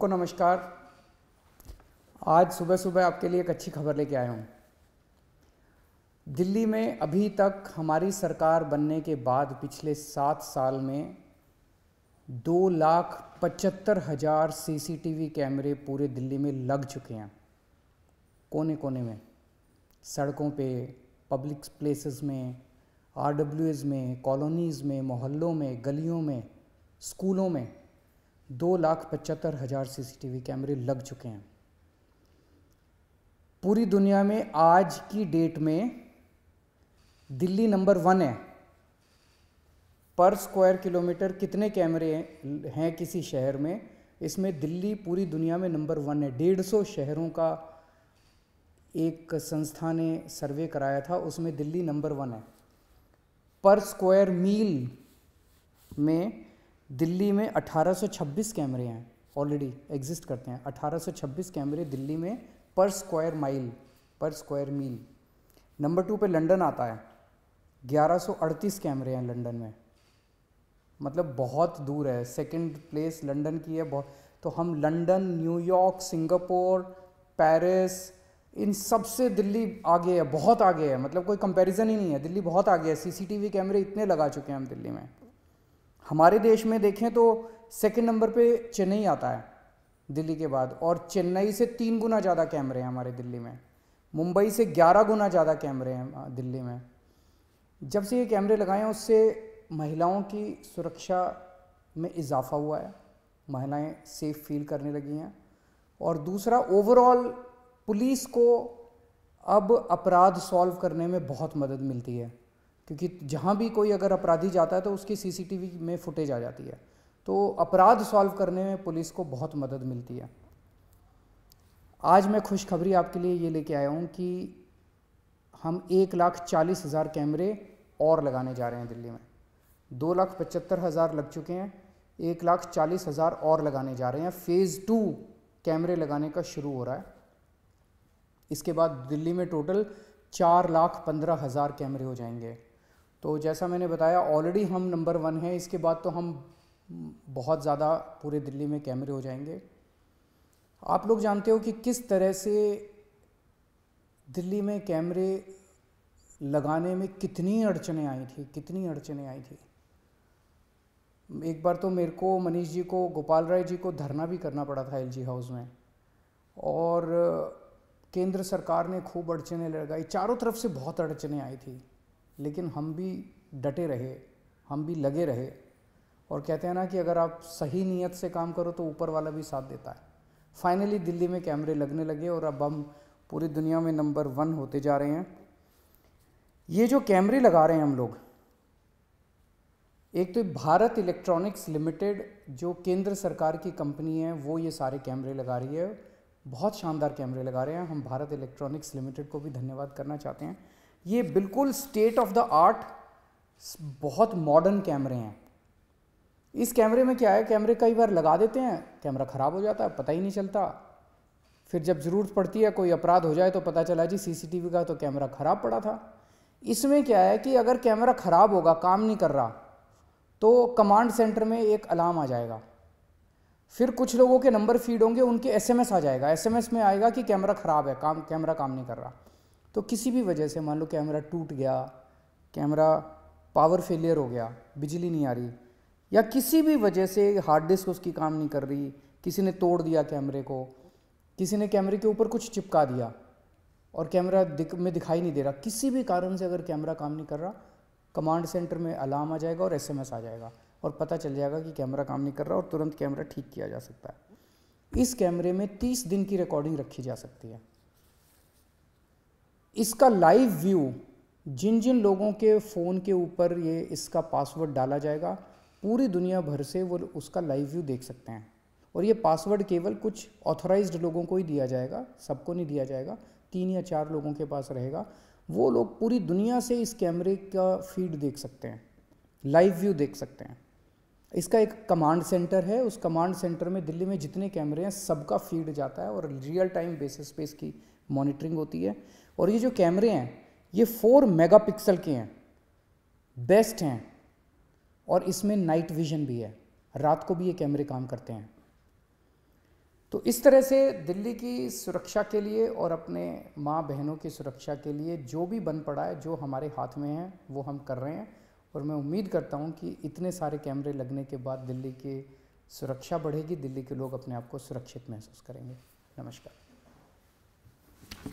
को नमस्कार आज सुबह सुबह आपके लिए एक अच्छी खबर लेके आया हूँ दिल्ली में अभी तक हमारी सरकार बनने के बाद पिछले सात साल में दो लाख पचहत्तर हज़ार सीसीटीवी कैमरे पूरे दिल्ली में लग चुके हैं कोने कोने में सड़कों पे पब्लिक प्लेसेस में आर में कॉलोनीज़ में मोहल्लों में गलियों में स्कूलों में दो लाख पचहत्तर हज़ार सीसीटीवी कैमरे लग चुके हैं पूरी दुनिया में आज की डेट में दिल्ली नंबर वन है पर स्क्वायर किलोमीटर कितने कैमरे हैं किसी शहर में इसमें दिल्ली पूरी दुनिया में नंबर वन है डेढ़ सौ शहरों का एक संस्था ने सर्वे कराया था उसमें दिल्ली नंबर वन है पर स्क्वायर मील में दिल्ली में 1826 कैमरे हैं ऑलरेडी एग्जिस्ट करते हैं 1826 कैमरे दिल्ली में पर स्क्वायर माइल पर स्क्वायर मील नंबर टू पे लंदन आता है 1138 कैमरे हैं लंदन में मतलब बहुत दूर है सेकंड प्लेस लंदन की है बहुत तो हम लंदन न्यूयॉर्क सिंगापुर पेरिस इन सबसे दिल्ली आगे है बहुत आगे है मतलब कोई कंपैरिजन ही नहीं है दिल्ली बहुत आगे है सीसीटीवी कैमरे इतने लगा चुके हैं हम दिल्ली में हमारे देश में देखें तो सेकंड नंबर पे चेन्नई आता है दिल्ली के बाद और चेन्नई से तीन गुना ज़्यादा कैमरे हैं हमारे दिल्ली में मुंबई से ग्यारह गुना ज़्यादा कैमरे हैं दिल्ली में जब से ये कैमरे लगाए हैं उससे महिलाओं की सुरक्षा में इजाफा हुआ है महिलाएं सेफ फील करने लगी हैं और दूसरा ओवरऑल पुलिस को अब अपराध सॉल्व करने में बहुत मदद मिलती है क्योंकि जहाँ भी कोई अगर अपराधी जाता है तो उसकी सीसीटीवी में फुटेज आ जाती है तो अपराध सॉल्व करने में पुलिस को बहुत मदद मिलती है आज मैं खुशखबरी आपके लिए ये लेके आया हूँ कि हम एक लाख चालीस हज़ार कैमरे और लगाने जा रहे हैं दिल्ली में दो लाख पचहत्तर हज़ार लग चुके हैं एक लाख चालीस हज़ार और लगाने जा रहे हैं फ़ेज़ टू कैमरे लगाने का शुरू हो रहा है इसके बाद दिल्ली में टोटल चार लाख पंद्रह हज़ार कैमरे हो जाएंगे तो जैसा मैंने बताया ऑलरेडी हम नंबर वन हैं इसके बाद तो हम बहुत ज़्यादा पूरे दिल्ली में कैमरे हो जाएंगे आप लोग जानते हो कि किस तरह से दिल्ली में कैमरे लगाने में कितनी अड़चने आई थी कितनी अड़चने आई थी एक बार तो मेरे को मनीष जी को गोपाल राय जी को धरना भी करना पड़ा था एलजी हाउस में और केंद्र सरकार ने खूब अड़चने लगाई चारों तरफ से बहुत अड़चने आई थी लेकिन हम भी डटे रहे हम भी लगे रहे और कहते हैं ना कि अगर आप सही नीयत से काम करो तो ऊपर वाला भी साथ देता है फाइनली दिल्ली में कैमरे लगने लगे और अब हम पूरी दुनिया में नंबर वन होते जा रहे हैं ये जो कैमरे लगा रहे हैं हम लोग एक तो भारत इलेक्ट्रॉनिक्स लिमिटेड जो केंद्र सरकार की कंपनी है वो ये सारे कैमरे लगा रही है बहुत शानदार कैमरे लगा रहे हैं हम भारत इलेक्ट्रॉनिक्स लिमिटेड को भी धन्यवाद करना चाहते हैं ये बिल्कुल स्टेट ऑफ द आर्ट बहुत मॉडर्न कैमरे हैं इस कैमरे में क्या है कैमरे कई बार लगा देते हैं कैमरा ख़राब हो जाता है पता ही नहीं चलता फिर जब ज़रूरत पड़ती है कोई अपराध हो जाए तो पता चला जी सीसीटीवी का तो कैमरा ख़राब पड़ा था इसमें क्या है कि अगर कैमरा ख़राब होगा काम नहीं कर रहा तो कमांड सेंटर में एक अलार्म आ जाएगा फिर कुछ लोगों के नंबर फीड होंगे उनके एसएमएस आ जाएगा एसएमएस में आएगा कि कैमरा ख़राब है काम कैमरा काम नहीं कर रहा तो किसी भी वजह से मान लो कैमरा टूट गया कैमरा पावर फेलियर हो गया बिजली नहीं आ रही या किसी भी वजह से हार्ड डिस्क उसकी काम नहीं कर रही किसी ने तोड़ दिया कैमरे को किसी ने कैमरे के ऊपर कुछ चिपका दिया और कैमरा दिख में दिखाई नहीं दे रहा किसी भी कारण से अगर कैमरा काम नहीं कर रहा कमांड सेंटर में अलार्म आ जाएगा और एसएमएस आ जाएगा और पता चल जाएगा कि कैमरा काम नहीं कर रहा और तुरंत कैमरा ठीक किया जा सकता है इस कैमरे में 30 दिन की रिकॉर्डिंग रखी जा सकती है इसका लाइव व्यू जिन जिन लोगों के फ़ोन के ऊपर ये इसका पासवर्ड डाला जाएगा पूरी दुनिया भर से वो उसका लाइव व्यू देख सकते हैं और ये पासवर्ड केवल कुछ ऑथोराइज लोगों को ही दिया जाएगा सबको नहीं दिया जाएगा तीन या चार लोगों के पास रहेगा वो लोग पूरी दुनिया से इस कैमरे का फीड देख सकते हैं लाइव व्यू देख सकते हैं इसका एक कमांड सेंटर है उस कमांड सेंटर में दिल्ली में जितने कैमरे हैं सबका फीड जाता है और रियल टाइम बेसिस पे इसकी मॉनिटरिंग होती है और ये जो कैमरे हैं ये फोर मेगापिक्सल के हैं बेस्ट हैं और इसमें नाइट विजन भी है रात को भी ये कैमरे काम करते हैं तो इस तरह से दिल्ली की सुरक्षा के लिए और अपने माँ बहनों की सुरक्षा के लिए जो भी बन पड़ा है जो हमारे हाथ में है वो हम कर रहे हैं और मैं उम्मीद करता हूँ कि इतने सारे कैमरे लगने के बाद दिल्ली की सुरक्षा बढ़ेगी दिल्ली के लोग अपने आप को सुरक्षित महसूस करेंगे नमस्कार